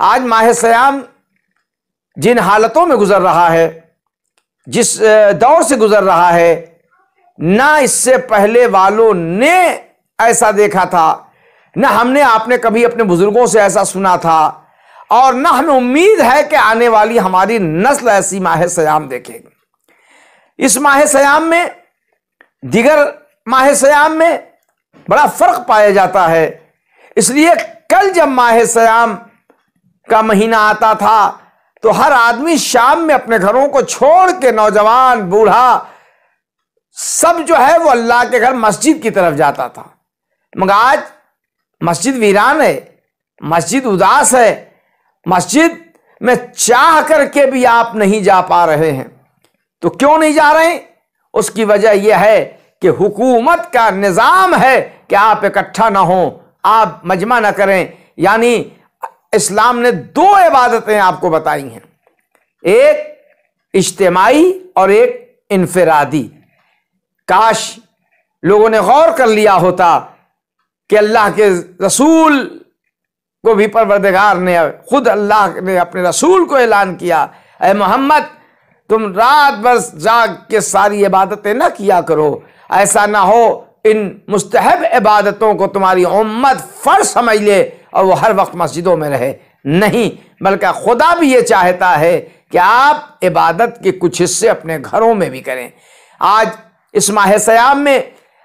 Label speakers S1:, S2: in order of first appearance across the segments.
S1: आज माह सयाम जिन हालतों में गुजर रहा है जिस दौर से गुजर रहा है ना इससे पहले वालों ने ऐसा देखा था ना हमने आपने कभी अपने बुजुर्गों से ऐसा सुना था और ना हमें उम्मीद है कि आने वाली हमारी नस्ल ऐसी माह सयाम देखेगी इस माह सयाम में दिगर माह सयाम में बड़ा फ़र्क पाया जाता है इसलिए कल जब माह सयाम का महीना आता था तो हर आदमी शाम में अपने घरों को छोड़ के नौजवान बूढ़ा सब जो है वो अल्लाह के घर मस्जिद की तरफ जाता था मगर आज मस्जिद वीरान है मस्जिद उदास है मस्जिद में चाह करके भी आप नहीं जा पा रहे हैं तो क्यों नहीं जा रहे हैं उसकी वजह यह है कि हुकूमत का निज़ाम है कि आप इकट्ठा ना हो आप मजमा ना करें यानी इस्लाम ने दो इबादतें आपको बताई हैं एक इज्तमाही और एक इनफरादी काश लोगों ने गौर कर लिया होता कि अल्लाह के रसूल को भी परवरदगार ने खुद अल्लाह ने अपने रसूल को ऐलान किया ए मोहम्मद तुम रात भर जाग के सारी इबादतें ना किया करो ऐसा ना हो इन मुस्तहब इबादतों को तुम्हारी उम्मत फ़र्ज समझ ले और वो हर वक्त मस्जिदों में रहे नहीं बल्कि खुदा भी ये चाहता है कि आप इबादत के कुछ हिस्से अपने घरों में भी करें आज इस माह सयाम में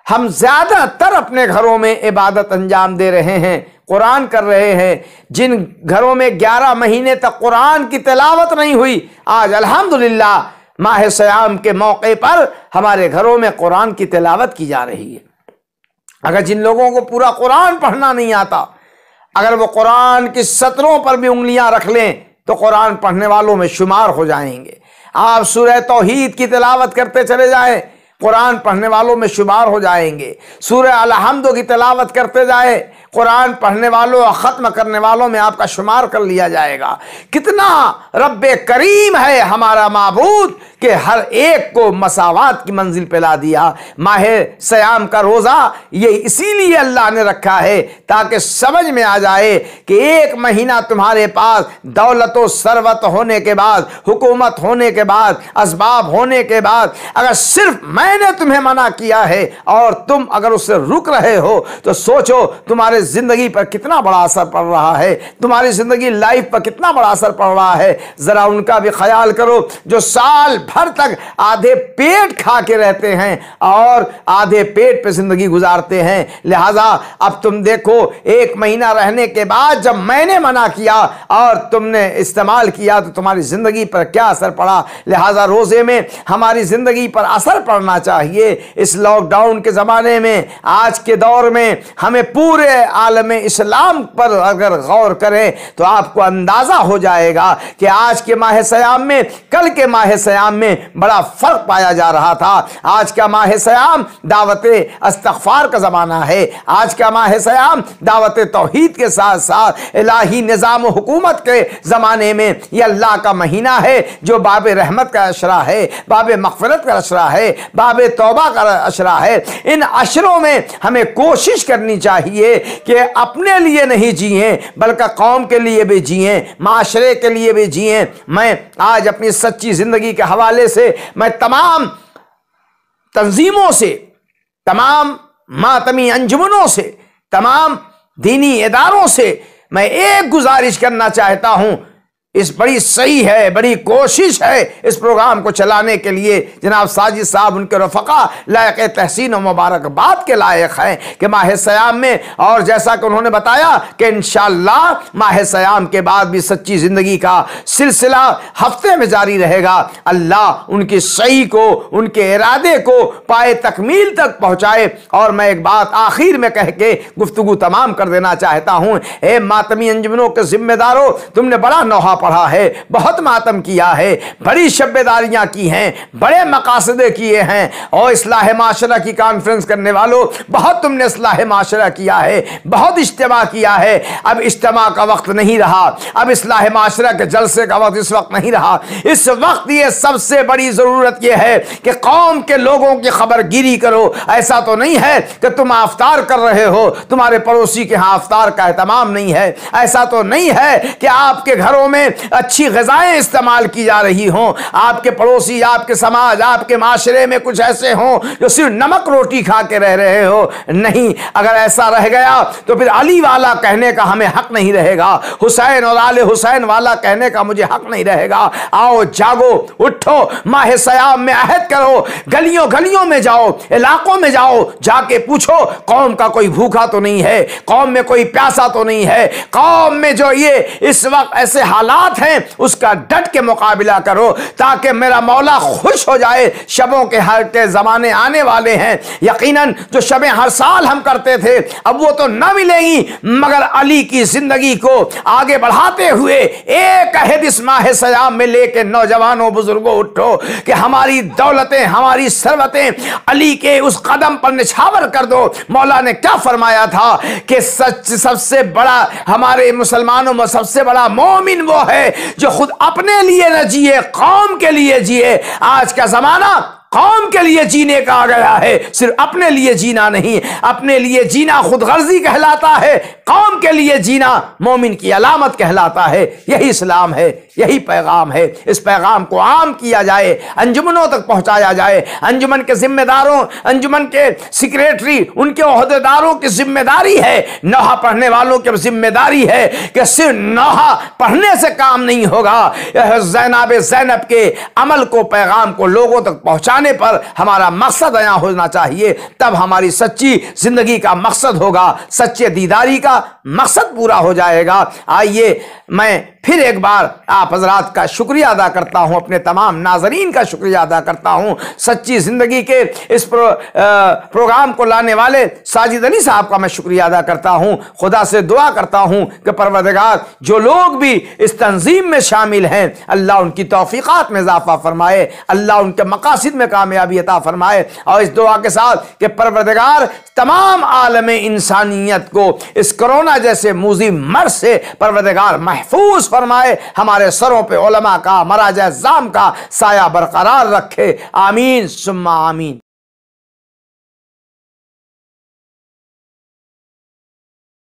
S1: हम ज़्यादातर अपने घरों में इबादत अंजाम दे रहे हैं कुरान कर रहे हैं जिन घरों में ग्यारह महीने तक कुरान की तलावत नहीं हुई आज अल्हम्दुलिल्लाह माह सयाम के मौके पर हमारे घरों में कुरान की तलावत की जा रही है अगर जिन लोगों को पूरा कुरान पढ़ना नहीं आता अगर वो कुरान की सत्रों पर भी उंगलियां रख लें तो कुरान पढ़ने वालों में शुमार हो जाएंगे आप सूर्य तोहीद की तलावत करते चले जाएं कुरान पढ़ने वालों में शुमार हो जाएंगे सूर्य अलहमद की तलावत करते जाए कुरान पढ़ने वालों और ख़त्म करने वालों में आपका शुमार कर लिया जाएगा कितना रब करीम है हमारा मबूद के हर एक को मसावत की मंजिल पर ला दिया माह सयाम का रोज़ा ये इसीलिए अल्लाह ने रखा है ताकि समझ में आ जाए कि एक महीना तुम्हारे पास दौलत सरवत होने के बाद हुकूमत होने के बाद इसबाब होने के बाद अगर सिर्फ मैंने तुम्हें मना किया है और तुम अगर उससे रुक रहे हो तो सोचो तुम्हारे ज़िंदगी पर कितना बड़ा असर पड़ रहा है तुम्हारी ज़िंदगी लाइफ पर कितना बड़ा असर पड़ रहा है ज़रा उनका भी ख्याल करो जो साल भर तक आधे पेट खा के रहते हैं और आधे पेट पे ज़िंदगी गुजारते हैं लिहाजा अब तुम देखो एक महीना रहने के बाद जब मैंने मना किया और तुमने इस्तेमाल किया तो तुम्हारी ज़िंदगी पर क्या असर पड़ा लिहाजा रोज़े में हमारी ज़िंदगी पर असर पड़ना चाहिए इस लॉकडाउन के ज़माने में आज के दौर में हमें पूरे आलम इस्लाम पर अगर गौर करें तो आपको अंदाज़ा हो जाएगा कि आज के माह सयाम में कल के माह सयाम में बड़ा फ़र्क पाया जा रहा था आज का माह सयाम दावत अस्तफ़ार का ज़माना है आज का माह सयाम दावत तोहहीद के साथ साथ इलाही निज़ाम हुकूमत के ज़माने में यह अल्लाह का महीना है जो बाब रहमत का अशरा है बाब मफफरत का अशरा है बाब तोबा का अशरा है इन अशरों में हमें कोशिश करनी चाहिए कि अपने लिए नहीं जिए बल्कि कौम के लिए भी जिए माशरे के लिए भी जिए मैं आज अपनी सच्ची ज़िंदगी के हवाले से मैं तमाम तंजीमों से तमाम मातमी अंजुमनों से तमाम दीनी इदारों से मैं एक गुजारिश करना चाहता हूँ इस बड़ी सही है बड़ी कोशिश है इस प्रोग्राम को चलाने के लिए जनाब साजिद साहब उनके रफ़ा लायक तहसीन और मुबारकबाद के लायक हैं कि माह सयाम में और जैसा कि उन्होंने बताया कि इन माह सयाम के बाद भी सच्ची ज़िंदगी का सिलसिला हफ्ते में जारी रहेगा अल्लाह उनकी सही को उनके इरादे को पाए तकमील तक पहुँचाए और मैं एक बात आखिर में कह के गुफ्तु तमाम कर देना चाहता हूँ ए मातमी अंजमनों के ज़िम्मेदारों तुमने बड़ा नौहा पढ़ा है बहुत मातम किया है बड़ी शब्बेदारियाँ की हैं बड़े मकासदे किए हैं और असलाह माशरा की कॉन्फ्रेंस करने वालों बहुत तुमने असलाह माशरा किया है बहुत इज्तम किया है अब इज्तम का वक्त नहीं रहा अब असलाह माशरा के जलसे का वक्त इस वक्त नहीं रहा इस वक्त ये सबसे बड़ी ज़रूरत यह है कि कौम के लोगों की खबर गिरी करो ऐसा तो नहीं है कि तुम आफ्तार कर रहे हो तुम्हारे पड़ोसी के यहाँ आफ्तार का अहतमाम नहीं है ऐसा तो नहीं है कि आपके घरों में अच्छी गजाएं इस्तेमाल की जा रही हों आपके पड़ोसी आपके समाज आपके माशरे में कुछ ऐसे हों जो सिर्फ नमक रोटी खा के रह रहे हो नहीं अगर ऐसा रह गया तो फिर अली वाला कहने का हमें हक नहीं रहेगा हुसैन और आल हुसैन वाला कहने का मुझे हक नहीं रहेगा आओ जागो उठो माह सयाम में अहद करो गलियों गलियों में जाओ इलाकों में जाओ जाके पूछो कौम का कोई भूखा तो नहीं है कौम में कोई प्यासा तो नहीं है कौम में जो ये इस वक्त ऐसे हालात साथ हैं उसका डट के मुकाबला करो ताकि मेरा मौला खुश हो जाए शबों के के ज़माने आने वाले हैं यकीनन जो शबें हर साल हम करते थे अब वो तो ना मिलेंगी मगर अली की ज़िंदगी को आगे बढ़ाते हुए एक अहद इस माह सयाम में लेके नौजवानों बुज़ुर्गों उठो कि हमारी दौलतें हमारी सरबतें अली के उस कदम पर निछावर कर दो मौला ने क्या फरमाया था कि सच सबसे बड़ा हमारे मुसलमानों में सबसे बड़ा मोमिन वो है है जो खुद अपने लिए न जिए कौम के लिए जिए आज का ज़माना कौम के लिए जीने का आ गया है सिर्फ अपने लिए जीना नहीं अपने लिए जीना खुद गर्जी कहलाता है कौम के लिए जीना मोमिन की अलामत कहलाता है यही इस्लाम है यही पैगाम है इस पैगाम को आम किया जाए अंजुमनों तक पहुंचाया जाए अंजुमन के जिम्मेदारों अंजुमन के सेक्रेटरी उनके अहदेदारों की जिम्मेदारी है नौहा पढ़ने वालों की जिम्मेदारी है कि सिर्फ नौहा पढ़ने से काम नहीं होगा जैनब जैनब के अमल को पैगाम को लोगों तक पहुँचाने जाने पर हमारा मकसद अया होना चाहिए तब हमारी सच्ची जिंदगी का मकसद होगा सच्चे दीदारी का मकसद पूरा हो जाएगा आइए मैं फिर एक बार आप हजरात का शुक्रिया अदा करता हूँ अपने तमाम नाजरीन का शुक्रिया अदा करता हूँ सच्ची ज़िंदगी के इस प्रो, आ, प्रोग्राम को लाने वाले साजिद अली साहब का मैं शुक्रिया अदा करता हूँ खुदा से दुआ करता हूँ कि परवदगार जो लोग भी इस तंजीम में शामिल हैं अल्लाह उनकी तोफ़ीक़ात में इजाफ़ा फरमाए अल्लाह उनके मकासद में कामयाबी अता फरमाए और इस दुआ के साथ कि परवरदगार तमाम आलम इंसानियत को इस कोरोना जैसे मूजी मर से परवरदगार महफूज फरमाए हमारे सरों पर का मराज जाम का साया बरकरार रखे आमीन सुम्मा आमीन